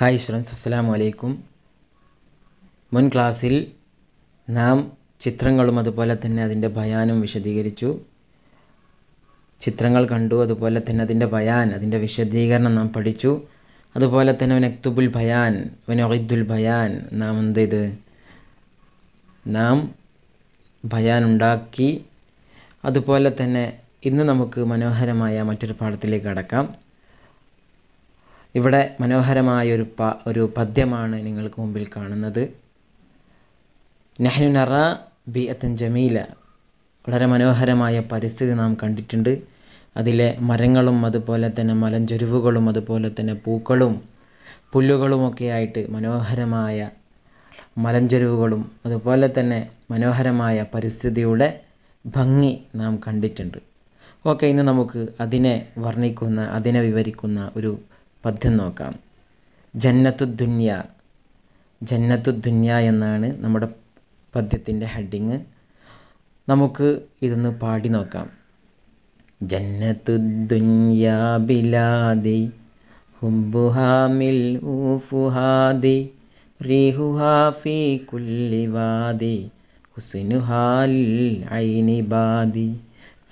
hi students അസ്സാം വലൈക്കും മുൻ ക്ലാസ്സിൽ നാം ചിത്രങ്ങളും അതുപോലെ തന്നെ അതിൻ്റെ ഭയാനും വിശദീകരിച്ചു ചിത്രങ്ങൾ കണ്ടു അതുപോലെ തന്നെ അതിൻ്റെ ഭയാൻ അതിൻ്റെ വിശദീകരണം നാം പഠിച്ചു അതുപോലെ തന്നെ നക്തുബുൽ ഭയാൻ ഒഹിദുൽ ഭയാൻ നാം എന്ത് ചെയ്ത് നാം ഭയാൻ ഉണ്ടാക്കി അതുപോലെ തന്നെ ഇന്ന് നമുക്ക് മനോഹരമായ മറ്റൊരു പാഠത്തിലേക്ക് കടക്കാം ഇവിടെ ഒരു പ ഒരു പദ്യമാണ് നിങ്ങൾക്ക് മുമ്പിൽ കാണുന്നത് നെഹ്നു നറ ബി അത്തൻ ജമീല വളരെ മനോഹരമായ പരിസ്ഥിതി നാം കണ്ടിട്ടുണ്ട് അതിലെ മരങ്ങളും അതുപോലെ തന്നെ മലഞ്ചെരുവുകളും അതുപോലെ തന്നെ പൂക്കളും പുല്ലുകളുമൊക്കെ ആയിട്ട് മനോഹരമായ മലഞ്ചെരുവുകളും അതുപോലെ തന്നെ മനോഹരമായ പരിസ്ഥിതിയുടെ ഭംഗി നാം കണ്ടിട്ടുണ്ട് ഓക്കെ ഇന്ന് നമുക്ക് അതിനെ വർണ്ണിക്കുന്ന അതിനെ വിവരിക്കുന്ന ഒരു പദ്യം നോക്കാം ജന്നത്തുദ്ദുന്യ ജന്നത്തുദ്ദുന്യ എന്നാണ് നമ്മുടെ പദ്യത്തിൻ്റെ ഹെഡിങ് നമുക്ക് ഇതൊന്ന് പാടി നോക്കാം ജന്നത്തുദ്ദുന്യ ബിലാദി ഹുബുഹാമിൽ ഊഫുഹാദി റീഹുഹാഫി കുല്ലിവാദി ഹുസിനുഹാലിൽ ഐനിബാദി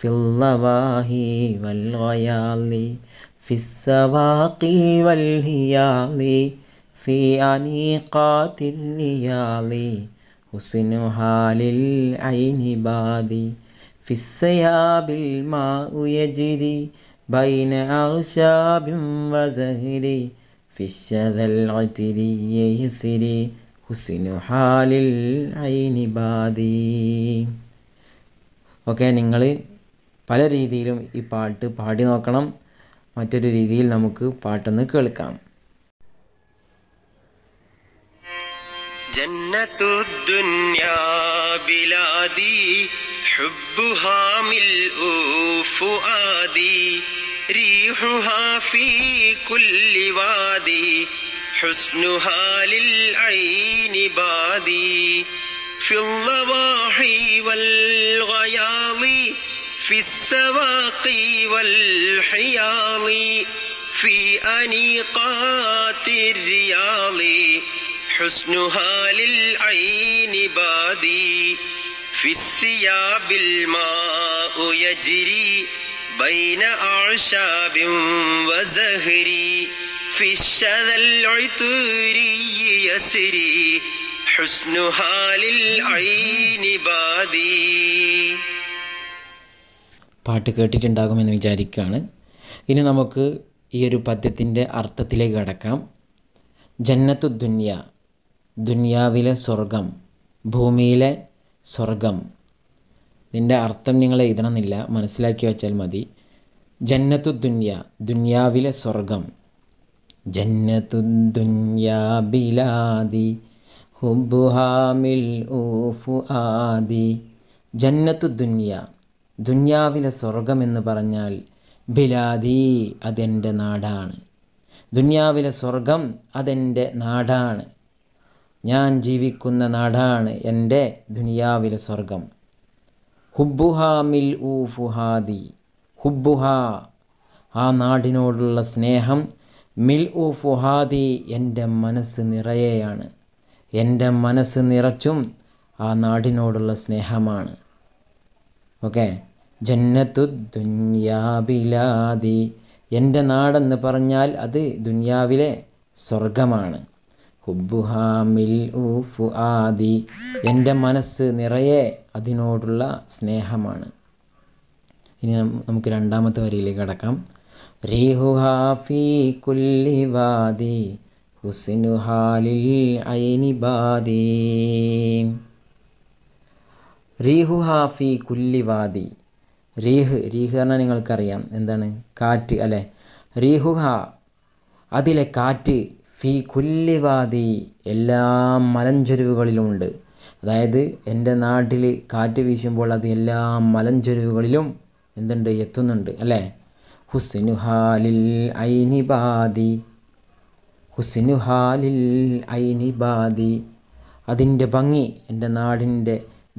ഫില്ലവാഹി വൽഗയാലി في السواق والهيال في أنيقات الريال حسنها للعين بادي في السياب الماء يجري بين أغشاب وزهري في الشذا العتري يسري حسن حال العين بادي ഓക്കെ നിങ്ങൾ പല രീതിയിലും ഈ പാട്ട് പാടി നോക്കണം മറ്റൊരു രീതിയിൽ നമുക്ക് പാട്ടൊന്ന് കേൾക്കാം حسنها للعين بادي في الضواحي والغياض في السواقي والحياض في أنيقات الريال حسنها للعين بادي في السياب الماء يجري بين أعشاب وزهري في الشذا العطري يسري حسنها للعين بادي പാട്ട് കേട്ടിട്ടുണ്ടാകുമെന്ന് വിചാരിക്കുകയാണ് ഇനി നമുക്ക് ഈ ഒരു പദ്യത്തിൻ്റെ അർത്ഥത്തിലേക്ക് കടക്കാം ജന്നത്തു ദുന്യ ദുന്യാവിലെ സ്വർഗം ഭൂമിയിലെ സ്വർഗം ഇതിൻ്റെ അർത്ഥം നിങ്ങൾ എഴുതണമെന്നില്ല മനസ്സിലാക്കി വെച്ചാൽ മതി ജന്നത്തു ദുന്യ ദുന്യാവിലെ സ്വർഗം ജന്നത്തു ദുന്യാബിലാദി ബിലാദി ഹുബുഹാമിൽ ഊഫു ആദി ജന്നത്തു ദുന്യ ദുന്യാവിലെ സ്വർഗമെന്ന് പറഞ്ഞാൽ ബിലാദി അതെൻ്റെ നാടാണ് ദുന്യാവിലെ സ്വർഗം അതെൻ്റെ നാടാണ് ഞാൻ ജീവിക്കുന്ന നാടാണ് എൻ്റെ ദുനിയാവിലെ സ്വർഗം ഹുബുഹാ മിൽ ഊ ഫുഹാദി ആ നാടിനോടുള്ള സ്നേഹം മിൽ ഊ ഫുഹാദി എൻ്റെ മനസ്സ് നിറയെയാണ് എൻ്റെ മനസ്സ് നിറച്ചും ആ നാടിനോടുള്ള സ്നേഹമാണ് ഓക്കെ ജന്നത്തു ദുന്യാബിലാദി എൻ്റെ നാടെന്ന് പറഞ്ഞാൽ അത് ദുന്യാവിലെ സ്വർഗമാണ് ഹുബുഹാമിൽ ഊഫു ആദി എൻ്റെ മനസ്സ് നിറയെ അതിനോടുള്ള സ്നേഹമാണ് ഇനി നമുക്ക് രണ്ടാമത്തെ വരിയിലേക്ക് കടക്കാം റീഹുഹാഫി കുല്ലി വാദി ഹുസിനുഹാലിൽ ഐനി റീഹു ഹാഫി കുല്ലിവാദി റീഹ് റീഹ് പറഞ്ഞാൽ നിങ്ങൾക്കറിയാം എന്താണ് കാറ്റ് അല്ലേ റീഹു ഹാ അതിലെ കാറ്റ് ഫി കുല്ലിവാദി എല്ലാ മലഞ്ചെരുവുകളിലുമുണ്ട് അതായത് എൻ്റെ നാട്ടിൽ കാറ്റ് വീശുമ്പോൾ അത് എല്ലാ മലഞ്ചെരുവുകളിലും എന്തുണ്ട് എത്തുന്നുണ്ട് അല്ലേ ഹുസിനുഹാലിൽ ഐനിബാദി ഹുസിനുഹാലിൽ ഐനിബാദി അതിൻ്റെ ഭംഗി എൻ്റെ നാടിൻ്റെ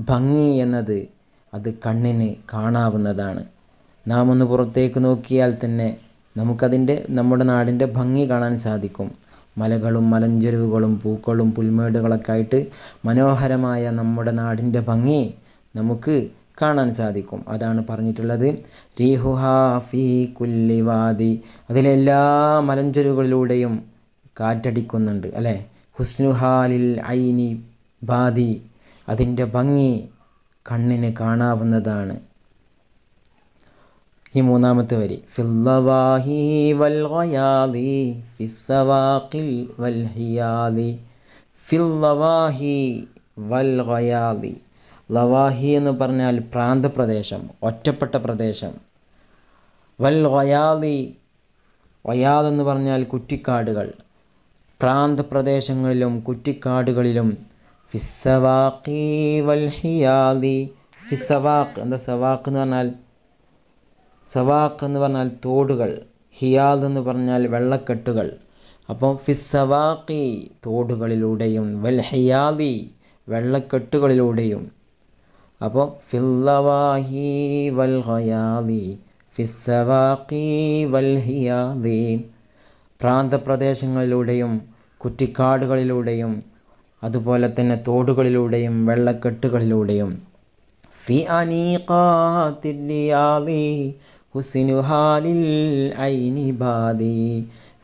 ഭംഗി എന്നത് അത് കണ്ണിന് കാണാവുന്നതാണ് നാം ഒന്ന് പുറത്തേക്ക് നോക്കിയാൽ തന്നെ നമുക്കതിൻ്റെ നമ്മുടെ നാടിൻ്റെ ഭംഗി കാണാൻ സാധിക്കും മലകളും മലഞ്ചെരുവുകളും പൂക്കളും പുൽമേടുകളൊക്കെ ആയിട്ട് മനോഹരമായ നമ്മുടെ നാടിൻ്റെ ഭംഗി നമുക്ക് കാണാൻ സാധിക്കും അതാണ് പറഞ്ഞിട്ടുള്ളത് റീഹുഹാ ഫീ കുല്ലിവാദി അതിലെല്ലാ മലഞ്ചെരുവുകളിലൂടെയും കാറ്റടിക്കുന്നുണ്ട് അല്ലേ ഹുസ്നുഹാലിൽ ഐനി ബാദി അതിൻ്റെ ഭംഗി കണ്ണിന് കാണാവുന്നതാണ് ഈ മൂന്നാമത്തെ വരി ഫില്ലവാഹി വൽഹയാലി ഫിസ്സവാഖിൽ വൽഹിയാലി ഫില്ലവാഹി വൽഹയാലി ലവാഹി എന്ന് പറഞ്ഞാൽ പ്രാന്തപ്രദേശം ഒറ്റപ്പെട്ട പ്രദേശം വൽ വയാലി വയാൽ എന്ന് പറഞ്ഞാൽ കുറ്റിക്കാടുകൾ പ്രാന്തപ്രദേശങ്ങളിലും കുറ്റിക്കാടുകളിലും ഫിസ്സവാഖി വൽഹിയാദി ഫിസവാഖ് എന്താ സവാഖ് എന്ന് പറഞ്ഞാൽ സവാഖ് എന്ന് പറഞ്ഞാൽ തോടുകൾ ഹിയാദ് എന്ന് പറഞ്ഞാൽ വെള്ളക്കെട്ടുകൾ അപ്പം ഫിസ്സവാഖി തോടുകളിലൂടെയും വൽഹിയാദി വെള്ളക്കെട്ടുകളിലൂടെയും അപ്പോൾ ഫില്ലവാഹി വൽഹയാദി ഫിസ്സവാഖി വൽഹിയാദി പ്രാന്തപ്രദേശങ്ങളിലൂടെയും കുറ്റിക്കാടുകളിലൂടെയും അതുപോലെ തന്നെ തോടുകളിലൂടെയും വെള്ളക്കെട്ടുകളിലൂടെയും ഫി അനീഖാതിരിയാലി ഹാലിൽ ഐനിബാദി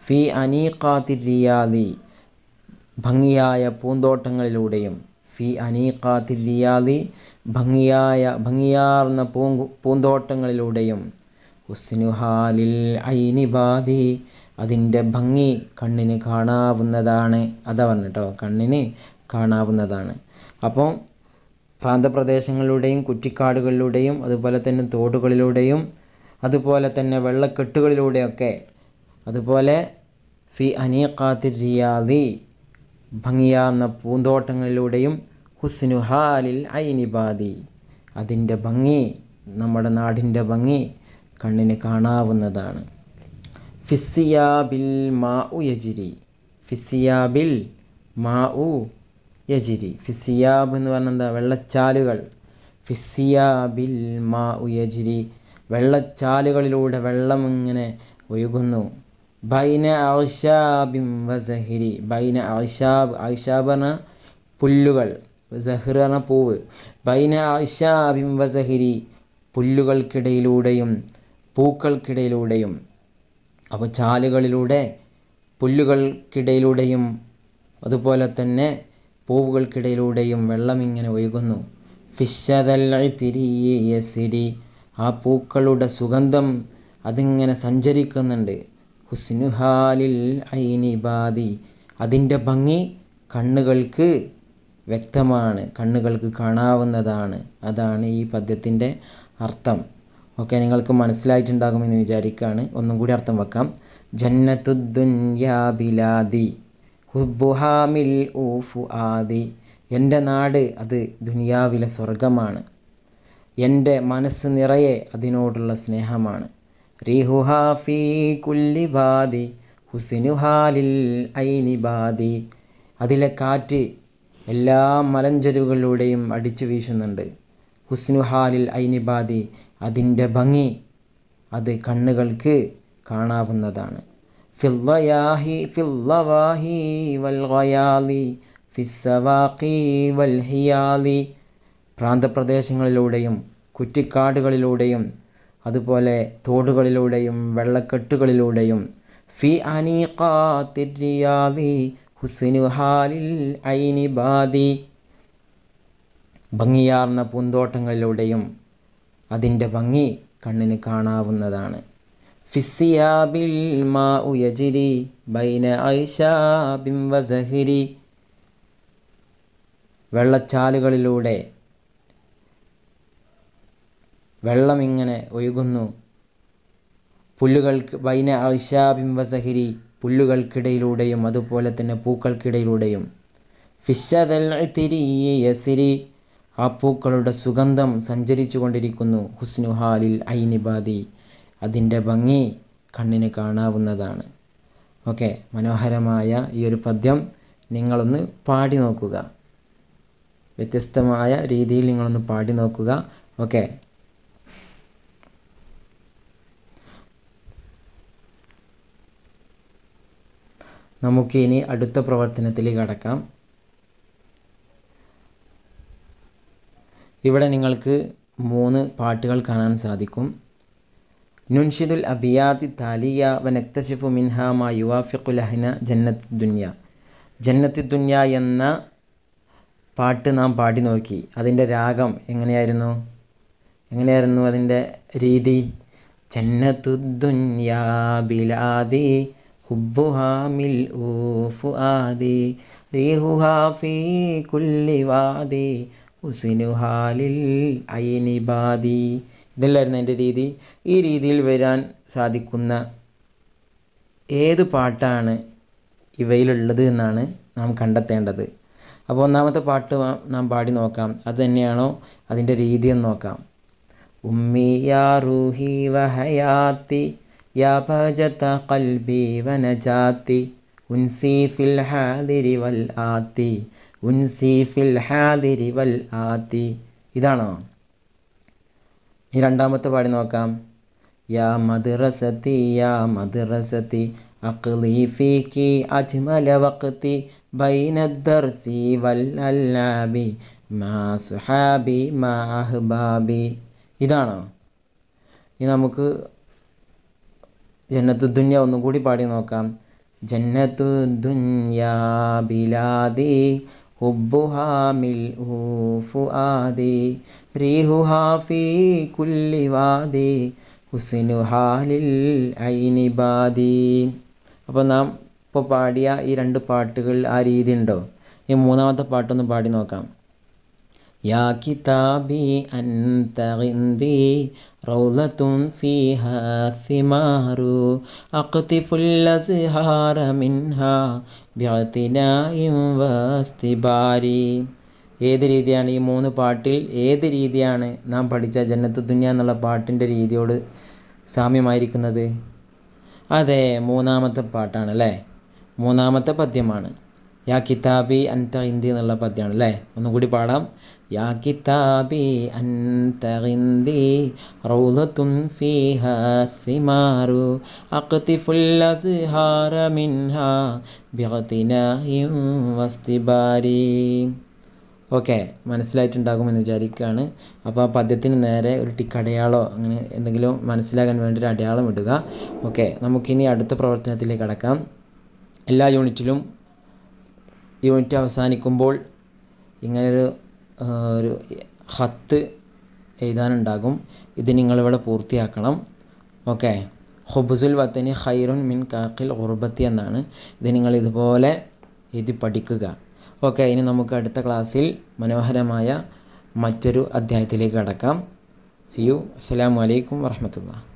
ഫി അനീഖാതിരിയാലി ഭംഗിയായ പൂന്തോട്ടങ്ങളിലൂടെയും ഫി അനീഖാതിരിയാലി ഭംഗിയായ ഭംഗിയാർന്ന പൂന്തോട്ടങ്ങളിലൂടെയും ഹാലിൽ ഐനിബാദി അതിൻ്റെ ഭംഗി കണ്ണിന് കാണാവുന്നതാണ് അതാ പറഞ്ഞു കേട്ടോ കണ്ണിന് കാണാവുന്നതാണ് അപ്പോൾ പ്രാന്തപ്രദേശങ്ങളിലൂടെയും കുറ്റിക്കാടുകളിലൂടെയും അതുപോലെ തന്നെ തോടുകളിലൂടെയും അതുപോലെ തന്നെ വെള്ളക്കെട്ടുകളിലൂടെയൊക്കെ അതുപോലെ ഫി അനീഖാത്തി റിയാദി ഭംഗിയാർന്ന പൂന്തോട്ടങ്ങളിലൂടെയും ഹുസ്നുഹാലിൽ ഐനിബാദി അതിൻ്റെ ഭംഗി നമ്മുടെ നാടിൻ്റെ ഭംഗി കണ്ണിന് കാണാവുന്നതാണ് ഫിസിയാബിൽ മാ ഉ യജിരി ഫിസിയാബിൽ മാ ഉ യജിരി ഫിസിയാബ് എന്ന് പറഞ്ഞാൽ എന്താ വെള്ളച്ചാലുകൾ ഫിസിയാബിൽ മാ ഉ യജിരി വെള്ളച്ചാലുകളിലൂടെ വെള്ളം ഇങ്ങനെ ഒഴുകുന്നു ബൈന ഔഷാബിം വസഹിരി ബൈന ഔഷാബ് ഔഷാബ് പറഞ്ഞ പുല്ലുകൾ സഹിർ പറഞ്ഞ പൂവ് ബൈന ഔഷാബിം വസഹിരി പുല്ലുകൾക്കിടയിലൂടെയും പൂക്കൾക്കിടയിലൂടെയും അപ്പോൾ ചാലുകളിലൂടെ പുല്ലുകൾക്കിടയിലൂടെയും അതുപോലെ തന്നെ പൂവുകൾക്കിടയിലൂടെയും വെള്ളം ഇങ്ങനെ ഒഴുകുന്നു സിരി ആ പൂക്കളുടെ സുഗന്ധം അതിങ്ങനെ സഞ്ചരിക്കുന്നുണ്ട് ഹുസ്നുഹാലിൽ ഐനിബാദി അതിൻ്റെ ഭംഗി കണ്ണുകൾക്ക് വ്യക്തമാണ് കണ്ണുകൾക്ക് കാണാവുന്നതാണ് അതാണ് ഈ പദ്യത്തിൻ്റെ അർത്ഥം ഓക്കെ നിങ്ങൾക്ക് മനസ്സിലായിട്ടുണ്ടാകുമെന്ന് വിചാരിക്കുകയാണ് ഒന്നും കൂടി അർത്ഥം വെക്കാം ജന്നത്തുദ്ദുന്യാബിലാദി ഹുബുഹാമിൽ ഊഫു ആദി എൻ്റെ നാട് അത് ദുനിയാവിലെ സ്വർഗമാണ് എൻ്റെ മനസ്സ് നിറയെ അതിനോടുള്ള സ്നേഹമാണ് റിഹുഹാഫി കുല്ലിബാദി ഹുസിനുഹാലിൽ ഐനിബാദി അതിലെ കാറ്റ് എല്ലാ മലഞ്ചെരുവുകളിലൂടെയും അടിച്ചു വീശുന്നുണ്ട് ഹുസ്നുഹാലിൽ ഐനിബാദി അതിൻ്റെ ഭംഗി അത് കണ്ണുകൾക്ക് കാണാവുന്നതാണ് ഫില്ലയാഹി ഫില്ലവാഹി വൽഗയാലി ഫിസ്സവാഖി വൽഹിയാലി പ്രാന്തപ്രദേശങ്ങളിലൂടെയും കുറ്റിക്കാടുകളിലൂടെയും അതുപോലെ തോടുകളിലൂടെയും വെള്ളക്കെട്ടുകളിലൂടെയും ഫി അനീഖാതിരിയാദി ഹുസിനു ഹാലിൽ ഐനിബാദി ഭംഗിയാർന്ന പൂന്തോട്ടങ്ങളിലൂടെയും അതിൻ്റെ ഭംഗി കണ്ണിന് കാണാവുന്നതാണ് ഫിസിയാബിൽ മാ ഉയജിരി ബൈന ഐഷാബിം വസഹിരി വെള്ളച്ചാലുകളിലൂടെ വെള്ളമിങ്ങനെ ഒഴുകുന്നു പുല്ലുകൾക്ക് ബൈന ഐഷാബിം വസഹിരി പുല്ലുകൾക്കിടയിലൂടെയും അതുപോലെ തന്നെ പൂക്കൾക്കിടയിലൂടെയും ഫിഷതൽ തിരി യസിരി ആ പൂക്കളുടെ സുഗന്ധം സഞ്ചരിച്ചു കൊണ്ടിരിക്കുന്നു ഹുസ്നു ഹാലിൽ ഐനിബാദി അതിൻ്റെ ഭംഗി കണ്ണിന് കാണാവുന്നതാണ് ഓക്കെ മനോഹരമായ ഈ ഒരു പദ്യം നിങ്ങളൊന്ന് പാടി നോക്കുക വ്യത്യസ്തമായ രീതിയിൽ നിങ്ങളൊന്ന് പാടി നോക്കുക ഓക്കെ നമുക്കിനി അടുത്ത പ്രവർത്തനത്തിൽ കടക്കാം ഇവിടെ നിങ്ങൾക്ക് മൂന്ന് പാട്ടുകൾ കാണാൻ സാധിക്കും നുൻഷിദുൽ അബിയാദ് താലിയ വൻ എക്തഷിഫു മിൻഹാമ യുവാഫിഖുലഹന ജന്നത്ത് ദുന്യ ജന്നത്ത് ദുന്യ എന്ന പാട്ട് നാം പാടി നോക്കി അതിൻ്റെ രാഗം എങ്ങനെയായിരുന്നു എങ്ങനെയായിരുന്നു അതിൻ്റെ രീതി ജന്നത്തുദ്ദുന്യാബിലാദി ഹുബുഹാമിൽ ഊഫു ആദി റീഹുഹാഫി കുല്ലിവാദി ഹുസിനുഹാലിൽ ഹാലിൽ ഐനിബാദി ഇതല്ലായിരുന്നു എൻ്റെ രീതി ഈ രീതിയിൽ വരാൻ സാധിക്കുന്ന ഏത് പാട്ടാണ് ഇവയിലുള്ളത് എന്നാണ് നാം കണ്ടെത്തേണ്ടത് അപ്പോൾ ഒന്നാമത്തെ പാട്ട് നാം പാടി നോക്കാം അത് തന്നെയാണോ അതിൻ്റെ രീതി എന്ന് നോക്കാം ഉമ്മി യാ റൂഹി വഹയാത്തി യാ ഭജത കൽബി വനജാത്തി ഉൻസീഫിൽ ഫിൽ ഹാദിരി വൽ ആത്തി ഉൻസി ഹാദിരി വൽ ആത്തി ഇതാണോ ഈ രണ്ടാമത്തെ പാടി നോക്കാം യാ മദ്റസതി യാ മദ്റസതി അഖ്ലി ഫീകി അജ്മല വഖ്തി ബൈന ദർസി വൽ അല്ലാബി മാ സുഹാബി മാ അഹ്ബാബി ഇതാണോ ഇനി നമുക്ക് ജന്നത്തു ദുന്യ ഒന്നും കൂടി പാടി നോക്കാം ജന്നത്തു ദുന്യാ ബിലാദി حبها ملء فؤادي ريحها في كل وادي ഐനിബാദി അപ്പോൾ നാം ഇപ്പോൾ പാടിയ ഈ രണ്ട് പാട്ടുകൾ ആ രീതി ഉണ്ടോ ഈ മൂന്നാമത്തെ പാട്ടൊന്ന് പാടി നോക്കാം യാ കിതാബി روضة فيها الثمار أقطف الأزهار منها بعتناء واستبار ഏത് രീതിയാണ് ഈ മൂന്ന് പാട്ടിൽ ഏത് രീതിയാണ് നാം പഠിച്ച ജന്നത്തു ദുന്യ എന്നുള്ള പാട്ടിൻ്റെ രീതിയോട് സാമ്യമായിരിക്കുന്നത് അതെ മൂന്നാമത്തെ പാട്ടാണ് അല്ലേ മൂന്നാമത്തെ പദ്യമാണ് യാ കിതാബി അൻത ഇന്ത്യ എന്നുള്ള പദ്യമാണ് അല്ലേ ഒന്നുകൂടി പാടാം യാ കിതാബി അന്തഗിന്ദി റൗളത്തുൻ സിമാറു അഖ്തിഫുൽ അസ്ഹാറ മിൻഹ ബിഗതിനായും വസ്തിബാരി ഓക്കെ മനസ്സിലായിട്ടുണ്ടാകുമെന്ന് വിചാരിക്കുകയാണ് അപ്പോൾ ആ പദ്യത്തിന് നേരെ ഒരു ടിക്കടയാളോ അങ്ങനെ എന്തെങ്കിലും മനസ്സിലാകാൻ വേണ്ടി ഒരു അടയാളം ഇടുക ഓക്കെ നമുക്കിനി അടുത്ത പ്രവർത്തനത്തിലേക്ക് കടക്കാം എല്ലാ യൂണിറ്റിലും യൂണിറ്റ് അവസാനിക്കുമ്പോൾ ഇങ്ങനൊരു ഒരു ഹത്ത് എഴുതാനുണ്ടാകും ഇത് നിങ്ങളിവിടെ പൂർത്തിയാക്കണം ഓക്കെ ഹുബുസുൽ വത്തനി ഖൈറുൻ മിൻ കാക്കിൽ ഉറുബത്തി എന്നാണ് ഇത് നിങ്ങൾ ഇതുപോലെ എഴുതി പഠിക്കുക ഓക്കെ ഇനി നമുക്ക് അടുത്ത ക്ലാസ്സിൽ മനോഹരമായ മറ്റൊരു അധ്യായത്തിലേക്ക് കടക്കാം സിയു അസ്സലാമലൈക്കും വറഹമത്തുള്ള